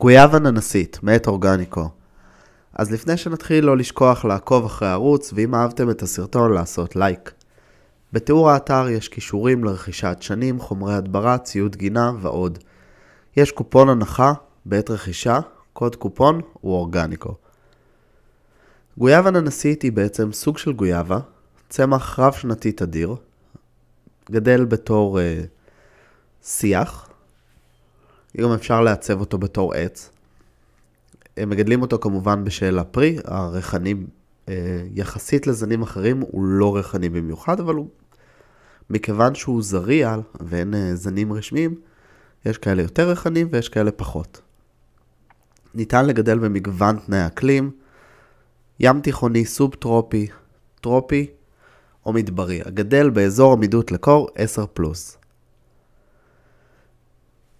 גויאבה ננסית, מאת אורגניקו. אז לפני שנתחיל, לא לשכוח לעקוב אחרי הערוץ, ואם אהבתם את הסרטון, לעשות לייק. בתיאור האתר יש כישורים לרכישת שנים, חומרי הדברה, ציוד גינה ועוד. יש קופון הנחה בעת רכישה, קוד קופון הוא אורגניקו. גויאבה ננסית היא בעצם סוג של גויאבה, צמח רב שנתי תדיר, גדל בתור אה, שיח, גם אפשר לעצב אותו בתור עץ. הם מגדלים אותו כמובן בשל הפרי, הריחנים אה, יחסית לזנים אחרים הוא לא ריחני במיוחד, אבל הוא... מכיוון שהוא זריע ואין אה, זנים רשמיים, יש כאלה יותר ריחנים ויש כאלה פחות. ניתן לגדל במגוון תנאי אקלים, ים תיכוני, סוב טרופי, טרופי או מדברי, הגדל באזור עמידות לקור 10 פלוס.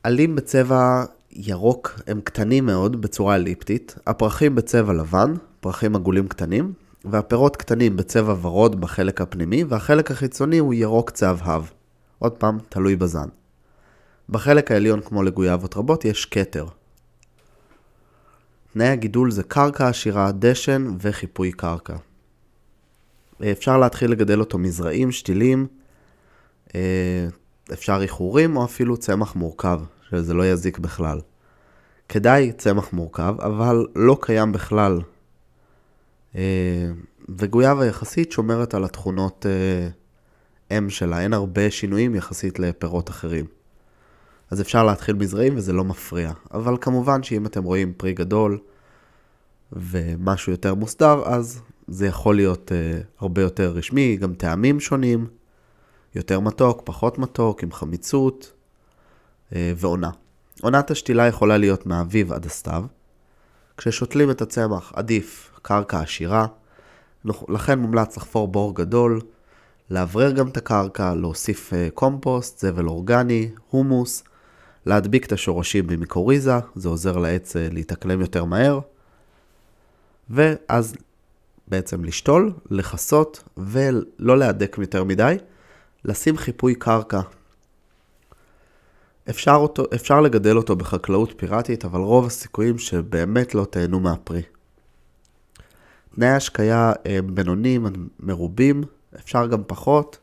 עלים בצבע ירוק הם קטנים מאוד בצורה אליפטית, הפרחים בצבע לבן, פרחים עגולים קטנים, והפירות קטנים בצבע ורוד בחלק הפנימי, והחלק החיצוני הוא ירוק צהבהב. עוד פעם, תלוי בזן. בחלק העליון, כמו לגויאבות רבות, יש כתר. תנאי הגידול זה קרקע עשירה, דשן וחיפוי קרקע. אה, אפשר להתחיל לגדל אותו מזרעים, שתילים, אה, אפשר איחורים או אפילו צמח מורכב, שזה לא יזיק בכלל. כדאי צמח מורכב, אבל לא קיים בכלל. אה, וגויאבה יחסית שומרת על התכונות אה, אם שלה, אין הרבה שינויים יחסית לפירות אחרים. אז אפשר להתחיל מזרעים וזה לא מפריע. אבל כמובן שאם אתם רואים פרי גדול ומשהו יותר מוסדר, אז זה יכול להיות uh, הרבה יותר רשמי, גם טעמים שונים, יותר מתוק, פחות מתוק, עם חמיצות, אה, ועונה. עונת השתילה יכולה להיות מהאביב עד הסתיו. כששותלים את הצמח עדיף קרקע עשירה, לכן מומלץ לחפור בור גדול, לאוורר גם את הקרקע, להוסיף אה, קומפוסט, זבל אורגני, הומוס, להדביק את השורשים במיקוריזה, זה עוזר לעץ אה, להתאקלם יותר מהר, ואז בעצם לשתול, לכסות ולא להדק יותר מדי, לשים חיפוי קרקע אפשר, אותו, אפשר לגדל אותו בחקלאות פיראטית, אבל רוב הסיכויים שבאמת לא תהנו מהפרי. תנאי השקיה אה, בינוניים, מרובים, אפשר גם פחות,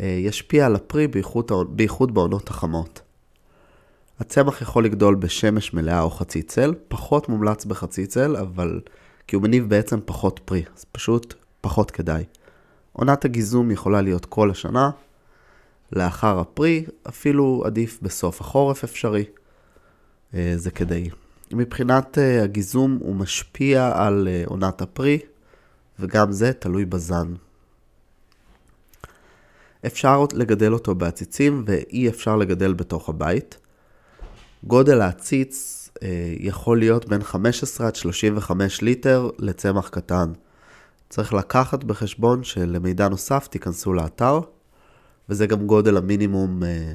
אה, ישפיע על הפרי בייחוד, בייחוד בעונות החמות. הצמח יכול לגדול בשמש מלאה או חצי צל, פחות מומלץ בחצי צל, אבל כי הוא מניב בעצם פחות פרי, אז פשוט פחות כדאי. עונת הגיזום יכולה להיות כל השנה, לאחר הפרי, אפילו עדיף בסוף החורף אפשרי. אה, זה כדאי. מבחינת אה, הגיזום הוא משפיע על אה, עונת הפרי, וגם זה תלוי בזן. אפשר לגדל אותו בעציצים ואי אפשר לגדל בתוך הבית. גודל העציץ יכול להיות בין 15 עד 35 ליטר לצמח קטן. צריך לקחת בחשבון שלמידע נוסף תיכנסו לאתר. וזה גם גודל המינימום אה,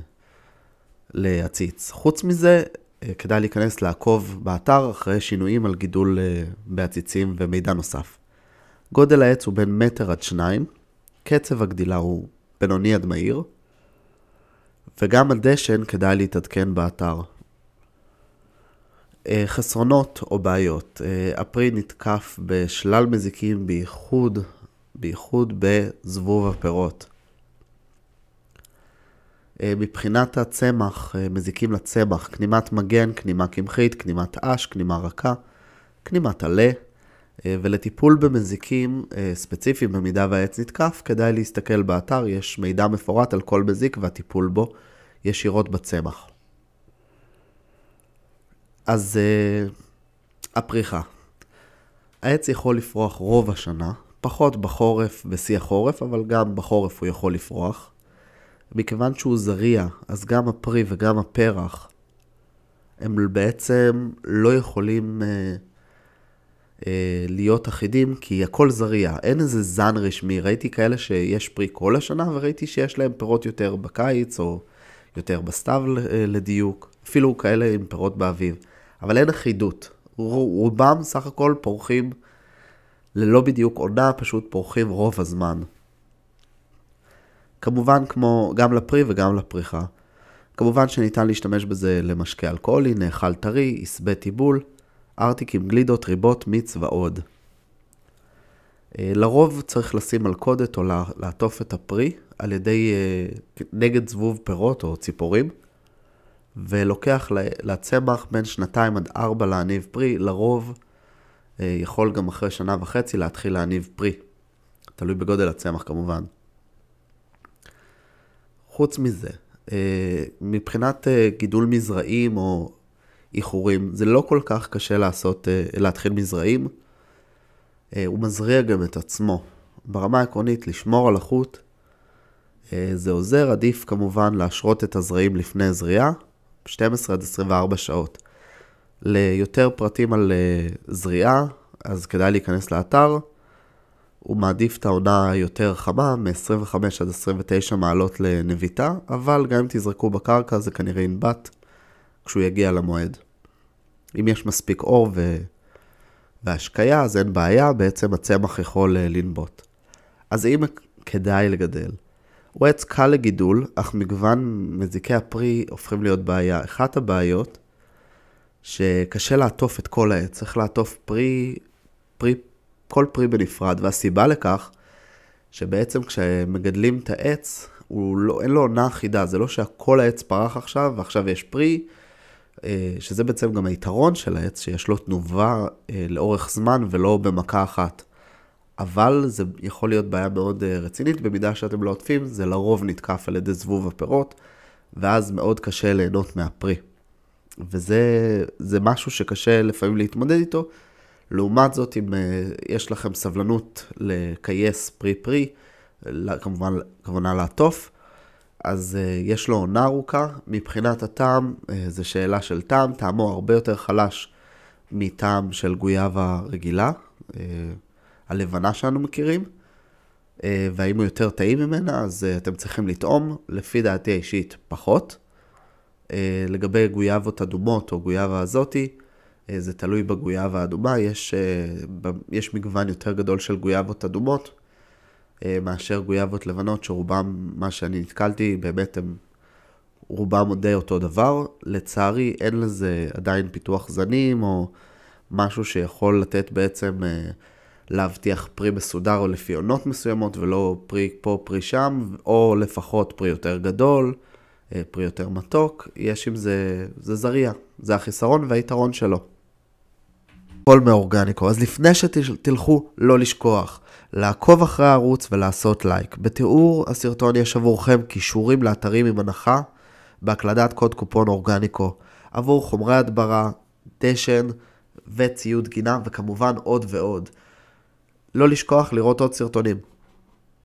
להציץ. חוץ מזה, אה, כדאי להיכנס לעקוב באתר אחרי שינויים על גידול אה, בעציצים ומידע נוסף. גודל העץ הוא בין מטר עד שניים, קצב הגדילה הוא בינוני עד מהיר, וגם הדשן כדאי להתעדכן באתר. אה, חסרונות או בעיות, אה, הפרי נתקף בשלל מזיקים בייחוד, בייחוד בזבוב הפירות. אה, מבחינת הצמח, אה, מזיקים לצמח, כנימת מגן, כנימה קמחית, כנימת אש, כנימה רכה, כנימת עלה, אה, ולטיפול במזיקים ספציפיים, במידה והעץ נתקף, כדאי להסתכל באתר, יש מידע מפורט על כל מזיק והטיפול בו ישירות בצמח. אז הפריחה. העץ יכול לפרוח רוב השנה, פחות בחורף, בשיא החורף, אבל גם בחורף הוא יכול לפרוח. מכיוון שהוא זריע, אז גם הפרי וגם הפרח, הם בעצם לא יכולים אה, אה, להיות אחידים, כי הכל זריע, אין איזה זן רשמי. ראיתי כאלה שיש פרי כל השנה, וראיתי שיש להם פירות יותר בקיץ, או יותר בסתיו אה, לדיוק, אפילו כאלה עם פירות באביב, אבל אין אחידות. רובם סך הכל פורחים ללא בדיוק עונה, פשוט פורחים רוב הזמן. כמובן כמו גם לפרי וגם לפריחה. כמובן שניתן להשתמש בזה למשקה אלכוהולי, נאכל טרי, הסבט טיבול, ארטיקים, גלידות, ריבות, מיץ ועוד. אה, לרוב צריך לשים מלכודת או לעטוף את הפרי על ידי, אה, נגד זבוב פירות או ציפורים, ולוקח לצמח בין שנתיים עד ארבע להניב פרי, לרוב אה, יכול גם אחרי שנה וחצי להתחיל להניב פרי, תלוי בגודל הצמח כמובן. חוץ מזה, אה, מבחינת אה, גידול מזרעים או איחורים, זה לא כל כך קשה לעשות, אה, להתחיל מזרעים. הוא מזריע גם את עצמו. ברמה העקרונית, לשמור על החוט, זה עוזר, עדיף כמובן להשרות את הזרעים לפני זריעה, 12 עד 24 שעות. ליותר פרטים על זריעה, אז כדאי להיכנס לאתר. הוא מעדיף את העונה היותר חמה, מ-25 עד 29 מעלות לנביטה, אבל גם אם תזרקו בקרקע זה כנראה ינבט כשהוא יגיע למועד. אם יש מספיק אור ו... והשקיה, אז אין בעיה, בעצם הצמח יכול אה, לנבוט. אז אם כדאי לגדל? הוא עץ קל לגידול, אך מגוון מזיקי הפרי הופכים להיות בעיה. אחת הבעיות, שקשה לעטוף את כל העץ, צריך לעטוף פרי, פרי כל פרי בנפרד, והסיבה לכך, שבעצם כשמגדלים את העץ, הוא לא, אין לו עונה אחידה, זה לא שכל העץ פרח עכשיו ועכשיו יש פרי, אה, שזה בעצם גם היתרון של העץ, שיש לו תנובה אה, לאורך זמן ולא במכה אחת. אבל זה יכול להיות בעיה מאוד אה, רצינית, במידה שאתם לא עוטפים, זה לרוב נתקף על ידי זבוב הפירות, ואז מאוד קשה ליהנות מהפרי. וזה משהו שקשה לפעמים להתמודד איתו, לעומת זאת, אם אה, יש לכם סבלנות לקייס פרי-פרי, כמובן כמובן לעטוף, אז אה, יש לו עונה ארוכה. מבחינת הטעם, אה, זו שאלה של טעם. טעמו הרבה יותר חלש מטעם של גויאבה רגילה, הלבנה שאנו מכירים. והאם הוא יותר טעים ממנה, אז אתם צריכים לטעום, לפי דעתי האישית פחות. לגבי גויאבות אדומות או גויאבה הזאתי, אה, זה תלוי בגויאבה האדומה, יש, אה, יש מגוון יותר גדול של גויאבות אדומות אה, מאשר גויאבות לבנות, שרובם, מה שאני נתקלתי, באמת הם, רובם די אותו דבר. לצערי, אין לזה עדיין פיתוח זנים, או משהו שיכול לתת בעצם להבטיח פרי מסודר או לפי עונות מסוימות, ולא פרי פה, פרי שם, או לפחות פרי יותר גדול. פרי יותר מתוק, יש עם זה, זה זריע, זה החיסרון והיתרון שלו. הכל מאורגניקו. אז לפני שתלכו, לא לשכוח. לעקוב אחרי הערוץ ולעשות לייק. בתיאור הסרטון יש עבורכם קישורים לאתרים עם הנחה בהקלדת קוד קופון אורגניקו עבור חומרי הדברה, דשן וציוד גינה וכמובן עוד ועוד. לא לשכוח לראות עוד סרטונים.